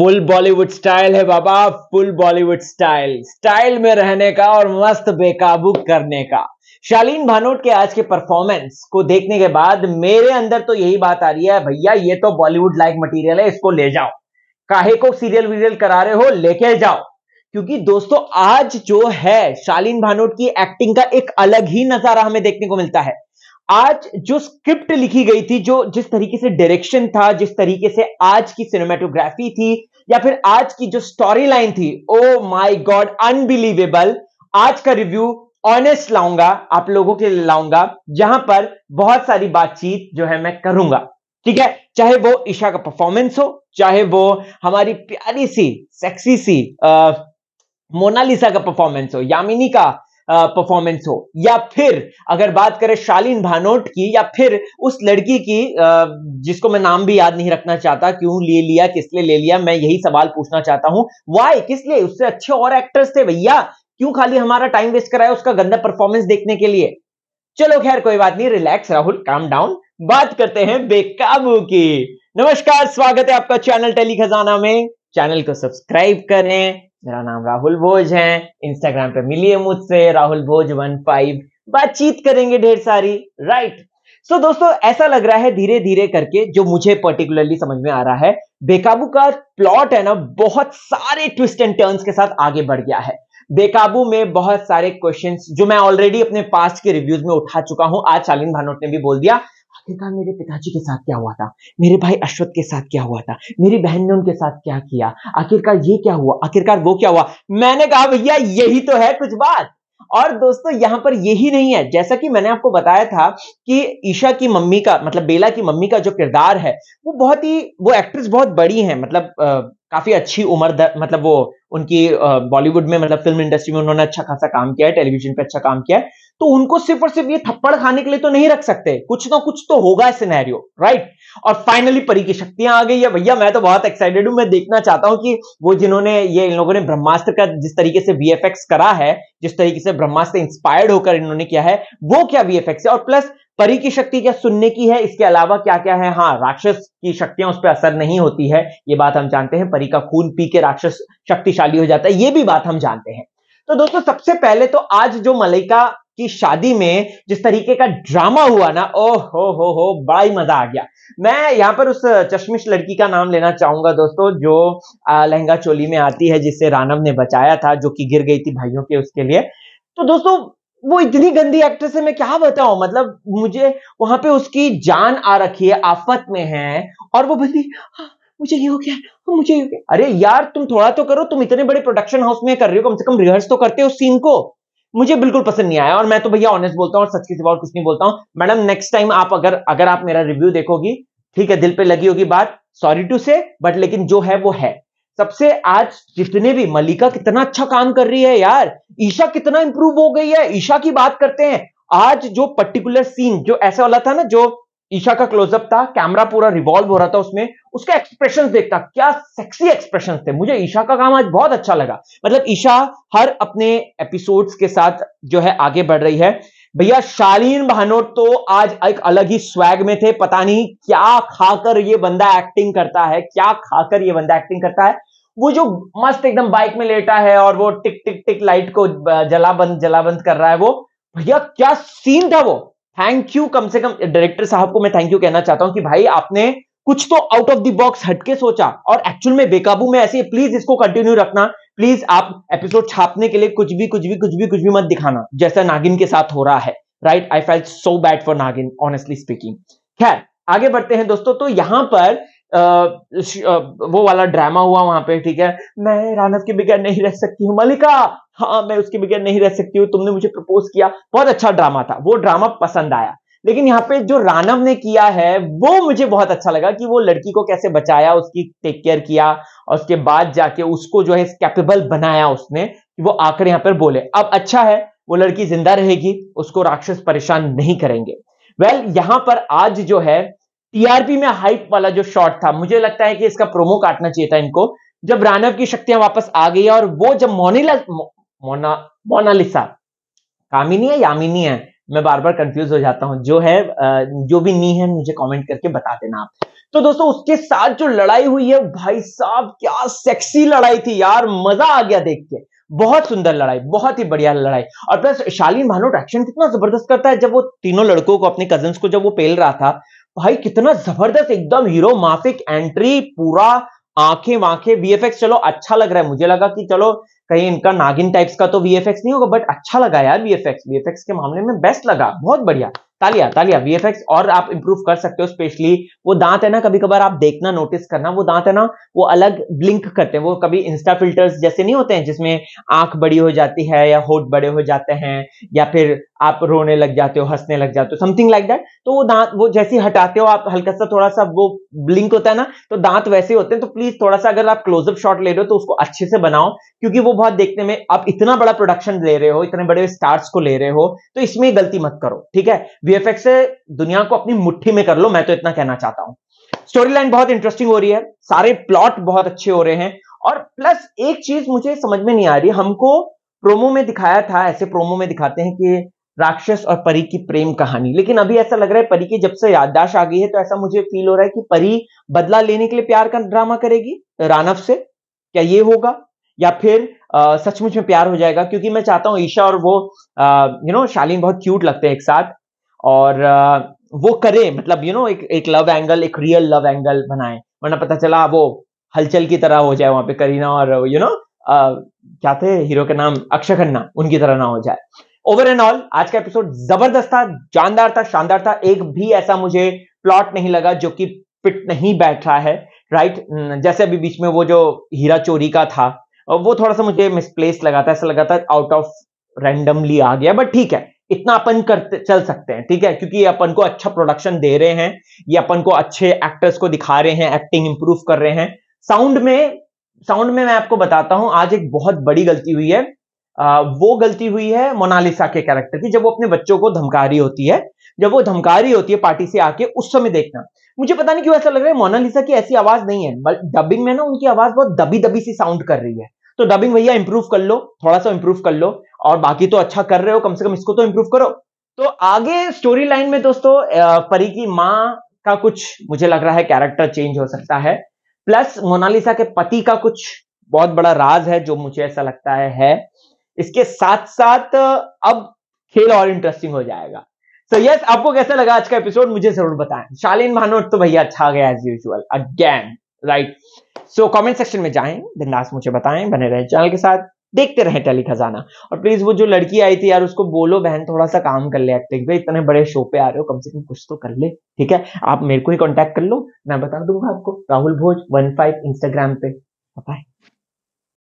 Full Bollywood style है बाबा full Bollywood style style में रहने का और मस्त बेकाबू करने का शालीन भानोट के आज के परफॉर्मेंस को देखने के बाद मेरे अंदर तो यही बात आ रही है भैया ये तो बॉलीवुड लाइक मटेरियल है इसको ले जाओ काहे को सीरियल वीरियल करा रहे हो लेके जाओ क्योंकि दोस्तों आज जो है शालीन भानोट की एक्टिंग का एक अलग ही नजारा हमें देखने को मिलता है आज जो स्क्रिप्ट लिखी गई थी जो जिस तरीके से डायरेक्शन था जिस तरीके से आज की सिनेमाटोग्राफी थी या फिर आज की जो स्टोरी लाइन थी ओ माय गॉड अनबिलीवेबल आज का रिव्यू ऑनेस्ट लाऊंगा आप लोगों के लिए लाऊंगा जहां पर बहुत सारी बातचीत जो है मैं करूंगा ठीक है चाहे वो ईशा का परफॉर्मेंस हो चाहे वो हमारी प्यारी सी सेक्सी सी मोनालिसा का परफॉर्मेंस हो यामिनी का परफॉर्मेंस हो या फिर अगर बात करें शालीन भानोट की या फिर उस लड़की की जिसको मैं नाम भी याद नहीं रखना चाहता क्यों ले लिया किस लिए ले लिया मैं यही सवाल पूछना चाहता हूं वाई किस लिए उससे अच्छे और एक्टर्स थे भैया क्यों खाली हमारा टाइम वेस्ट कराया उसका गंदा परफॉर्मेंस देखने के लिए चलो खैर कोई बात नहीं रिलैक्स राहुल काम डाउन बात करते हैं बेकाबू की नमस्कार स्वागत है आपका चैनल टेली खजाना में चैनल को सब्सक्राइब करें मेरा नाम राहुल भोज है इंस्टाग्राम पे मिलिए मुझसे राहुल भोज वन फाइव बातचीत करेंगे ढेर सारी राइट सो so, दोस्तों ऐसा लग रहा है धीरे धीरे करके जो मुझे पर्टिकुलरली समझ में आ रहा है बेकाबू का प्लॉट है ना बहुत सारे ट्विस्ट एंड टर्न्स के साथ आगे बढ़ गया है बेकाबू में बहुत सारे क्वेश्चंस जो मैं ऑलरेडी अपने पास्ट के रिव्यूज में उठा चुका हूं आज शालीन भानोट ने भी बोल दिया कि कहा मेरे पिताजी के साथ क्या हुआ था मेरे भाई अश्वथ के साथ क्या हुआ था मेरी बहन ने उनके साथ क्या किया आखिरकार ये क्या हुआ आखिरकार वो क्या हुआ मैंने कहा भैया यही तो है कुछ बात और दोस्तों यहां पर यही नहीं है जैसा कि मैंने आपको बताया था कि ईशा की मम्मी का मतलब बेला की मम्मी का जो किरदार है वो बहुत ही वो एक्ट्रेस बहुत बड़ी है मतलब आ, काफी अच्छी उम्र मतलब वो उनकी बॉलीवुड में मतलब फिल्म इंडस्ट्री में उन्होंने अच्छा खासा काम किया है टेलीविजन पे अच्छा काम किया है तो उनको सिर्फ और सिर्फ ये थप्पड़ खाने के लिए तो नहीं रख सकते कुछ ना कुछ तो होगा सिनेरियो राइट और फाइनली परी की शक्तियां आ गई है भैया मैं तो बहुत एक्साइटेड हूं मैं देखना चाहता हूं कि वो जिन्होंने ये इन लोगों ने ब्रह्मास्त्र का जिस तरीके से वी करा है जिस तरीके से ब्रह्मास्त्र इंस्पायर्ड होकर इन्होंने किया है वो क्या वी है और प्लस परी की शक्ति क्या सुनने की है इसके अलावा क्या क्या है हाँ राक्षस की शक्तियां उस पर असर नहीं होती है ये बात हम जानते हैं परी का खून पी के राक्षस शक्तिशाली हो जाता है ये भी बात हम जानते हैं तो दोस्तों सबसे पहले तो आज जो मलिका कि शादी में जिस तरीके का ड्रामा हुआ ना ओ हो हो हो बड़ा ही मजा आ गया मैं यहाँ पर उस चश्मिश लड़की का नाम लेना चाहूंगा दोस्तों जो लहंगा चोली में आती है जिसे रानव ने बचाया था जो कि गिर गई थी भाइयों के उसके लिए तो दोस्तों वो इतनी गंदी एक्ट्रेस है मैं क्या बताऊं मतलब मुझे वहां पे उसकी जान आ रखी है आफत में है और वो बोली हाँ, मुझे ये हो गया हाँ, मुझे ये हो गया अरे यार तुम थोड़ा तो करो तुम इतने बड़े प्रोडक्शन हाउस में कर रहे हो कम से कम रिहर्स तो करते हो सीन को मुझे बिल्कुल पसंद नहीं आया और मैं तो भैया ऑनेस्ट बोलता हूँ और सच के सिवा और कुछ नहीं बोलता हूँ मैडम नेक्स्ट टाइम आप अगर अगर आप मेरा रिव्यू देखोगी ठीक है दिल पे लगी होगी बात सॉरी टू से बट लेकिन जो है वो है सबसे आज जितने भी मलिका कितना अच्छा काम कर रही है यार ईशा कितना इंप्रूव हो गई है ईशा की बात करते हैं आज जो पर्टिकुलर सीन जो ऐसा वाला था ना जो ईशा का क्लोजअप था कैमरा पूरा रिवॉल्व हो रहा था उसमें उसके एक्सप्रेशन देखता क्या सेक्सी एक्सप्रेशन थे मुझे ईशा का काम आज बहुत अच्छा लगा मतलब ईशा हर अपने एपिसोड्स के साथ जो है आगे बढ़ रही है भैया शालीन भानोट तो आज एक अलग ही स्वैग में थे पता नहीं क्या खाकर ये बंदा एक्टिंग करता है क्या खाकर ये बंदा एक्टिंग करता है वो जो मस्त एकदम बाइक में लेटा है और वो टिक टिक टिक लाइट को जलाबंद जलाबंद कर रहा है वो भैया क्या सीन था वो थैंक यू कम से कम डायरेक्टर साहब को मैं थैंक यू कहना चाहता हूं कि भाई आपने कुछ तो आउट ऑफ द बॉक्स हटके सोचा और एक्चुअल में बेकाबू में ऐसे प्लीज इसको कंटिन्यू रखना प्लीज आप एपिसोड छापने के लिए कुछ भी कुछ भी कुछ भी कुछ भी मत दिखाना जैसा नागिन के साथ हो रहा है right I feel so bad for Naagin honestly speaking खैर आगे बढ़ते हैं दोस्तों तो यहां पर वो वाला ड्रामा हुआ वहां पे ठीक है मैं रानव के बगैर नहीं रह सकती हूँ मलिका हाँ मैं उसके बगैर नहीं रह सकती हूँ तुमने मुझे प्रपोज किया बहुत अच्छा ड्रामा था वो ड्रामा पसंद आया लेकिन यहाँ पे जो रानव ने किया है वो मुझे बहुत अच्छा लगा कि वो लड़की को कैसे बचाया उसकी टेक केयर किया और उसके बाद जाके उसको जो है कैपेबल बनाया उसने कि वो आकर यहाँ पर बोले अब अच्छा है वो लड़की जिंदा रहेगी उसको राक्षस परेशान नहीं करेंगे वेल well, यहाँ पर आज जो है टीआरपी में हाइप वाला जो शॉट था मुझे लगता है कि इसका प्रोमो काटना चाहिए था इनको जब रानव की शक्तियां वापस आ गई और वो जब मोनिला मोना मोनालिसा कामिनी है यामिनी है मैं बार बार कंफ्यूज हो जाता हूं जो है जो भी नी है मुझे कमेंट करके बता देना आप तो दोस्तों उसके साथ जो लड़ाई हुई है भाई साहब क्या सेक्सी लड़ाई थी यार मजा आ गया देख के बहुत सुंदर लड़ाई बहुत ही बढ़िया लड़ाई और प्लस शालीन भानोट एक्शन कितना जबरदस्त करता है जब वो तीनों लड़कों को अपने कजन को जब वो पेल रहा था भाई कितना जबरदस्त एकदम हीरो माफिक एंट्री पूरा आंखें वाखे वीएफएक्स चलो अच्छा लग रहा है मुझे लगा कि चलो कहीं इनका नागिन टाइप्स का तो वीएफएक्स नहीं होगा बट अच्छा लगा यार वीएफएक्स वीएफएक्स के मामले में बेस्ट लगा बहुत बढ़िया तालिया तालिया वीएफएक्स और आप इंप्रूव कर सकते हो स्पेशली वो दांत है ना कभी कभार आप देखना नोटिस करना वो दांत है ना वो अलग ब्लिंक करते हैं वो कभी इंस्टा फिल्टर्स जैसे नहीं होते हैं जिसमें आंख बड़ी हो जाती है या होठ बड़े हो जाते हैं या फिर आप रोने लग जाते हो हंसने लग जाते हो समथिंग लाइक दैट तो वो दांत वो जैसे हटाते हो आप हल्का सा थोड़ा सा वो ब्लिंक होता है ना तो दांत वैसे होते हैं तो प्लीज थोड़ा सा अगर आप क्लोजअप शॉट ले रहे हो तो उसको अच्छे से बनाओ क्योंकि वो बहुत देखने में आप इतना बड़ा प्रोडक्शन ले रहे हो इतने बड़े स्टार्स को ले रहे हो तो इसमें गलती मत करो ठीक है वीएफएक्स से दुनिया को अपनी मुट्ठी में कर लो मैं तो इतना कहना चाहता हूं स्टोरी लाइन बहुत इंटरेस्टिंग हो रही है सारे प्लॉट बहुत अच्छे हो रहे हैं और प्लस एक चीज मुझे समझ में नहीं आ रही हमको प्रोमो में दिखाया था ऐसे प्रोमो में दिखाते हैं कि राक्षस और परी की प्रेम कहानी लेकिन अभी ऐसा लग रहा है परी की जब से याददाश्त आ गई है तो ऐसा मुझे फील हो रहा है कि परी बदला लेने के लिए प्यार का ड्रामा करेगी रानव से क्या ये होगा या फिर सचमुच में प्यार हो जाएगा क्योंकि मैं चाहता हूँ ईशा और वो यू नो शालीन बहुत क्यूट लगते हैं एक साथ और आ, वो करे मतलब यू नो एक एक लव एंगल एक रियल लव एंगल बनाए वरना पता चला वो हलचल की तरह हो जाए वहां पे करीना और यू नो क्या थे हीरो के नाम अक्षय खन्ना उनकी तरह ना हो जाए ओवर एंड ऑल आज का एपिसोड जबरदस्त था जानदार था शानदार था एक भी ऐसा मुझे प्लॉट नहीं लगा जो कि फिट नहीं बैठ रहा है राइट जैसे अभी बीच में वो जो हीरा चोरी का था वो थोड़ा सा मुझे मिसप्लेस लगा था ऐसा लगा था आउट ऑफ रैंडमली आ गया बट ठीक है इतना अपन करते चल सकते हैं ठीक है क्योंकि ये अपन को अच्छा प्रोडक्शन दे रहे हैं ये अपन को अच्छे एक्टर्स को दिखा रहे हैं एक्टिंग इंप्रूव कर रहे हैं साउंड में साउंड में मैं आपको बताता हूं आज एक बहुत बड़ी गलती हुई है आ, वो गलती हुई है मोनालिसा के कैरेक्टर की जब वो अपने बच्चों को धमका रही होती है जब वो धमका रही होती है पार्टी से आके उस समय देखना मुझे पता नहीं क्यों ऐसा लग रहा है मोनालिसा की ऐसी आवाज नहीं है डबिंग में ना उनकी आवाज बहुत दबी दबी सी साउंड कर रही है तो डबिंग भैया इंप्रूव कर लो थोड़ा सा इंप्रूव कर लो और बाकी तो अच्छा कर रहे हो कम से कम इसको तो इंप्रूव करो तो आगे स्टोरी लाइन में दोस्तों परी की माँ का कुछ मुझे लग रहा है कैरेक्टर चेंज हो सकता है प्लस मोनालिसा के पति का कुछ बहुत बड़ा राज है जो मुझे ऐसा लगता है, है। इसके साथ साथ अब खेल और इंटरेस्टिंग हो जाएगा सो so यस yes, आपको कैसा लगा आज का एपिसोड मुझे जरूर बताएं शालीन भानोट तो भैया अच्छा गया as usual again right so comment section में जाएं बिंदास मुझे बताएं बने रहे चैनल के साथ देखते रहे टेली खजाना और प्लीज वो जो लड़की आई थी यार उसको बोलो बहन थोड़ा सा काम कर ले एक्टिंग पे इतने बड़े शो पे आ रहे हो कम से कम कुछ तो कर ले ठीक है आप मेरे को ही कांटेक्ट कर लो मैं बता दूंगा आपको Rahul Bhoj one five Instagram पे बताए